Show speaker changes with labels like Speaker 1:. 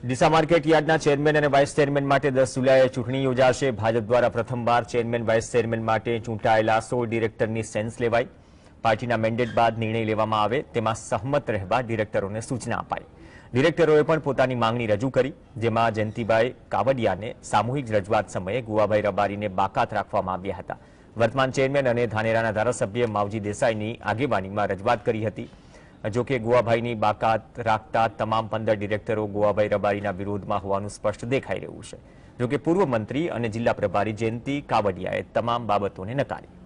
Speaker 1: Deesa market યાર્ડના chairman અને vice chairman માટે દસ જુલાઈએ ચૂંટણી યોજાશે ભાજપ દ્વારા પ્રથમવાર ચેરમેન વાઇસ ચેરમેન માટે ચૂંટાયેલા સો ડિરેક્ટરની સેન્સ લેવાય પાર્ટીના મેન્ડેટ બાદ નિર્ણય લેવામાં આવે તેમાં સહમત રહેવા ડિરેક્ટરોને સૂચના અપાય ડિરેક્ટરોએ પણ પોતાની માંગણી રજૂ કરી જેમાં જયંતિભાઈ કાવડિયાને સામૂહિક રજૂઆત સમયે ગુવાભાઈ રબારીને બાકાત રાખવામાં આવ્યા હતા વર્તમાન ચેરમેન અને ધાનેરાના ધારાસભ્ય માવજી દેસાઈની આગેવાનીમાં રજૂઆત કરી હતી જોકે ગોવાભાઈની બાકાત રાખતા તમામ પંદર ડિરેક્ટરો ગોવાભાઈ રબારીના વિરોધમાં હોવાનું સ્પષ્ટ દેખાઈ રહ્યું છે જોકે પૂર્વ મંત્રી અને જિલ્લા પ્રભારી જયંતિ કાવડિયાએ તમામ બાબતોને નકારી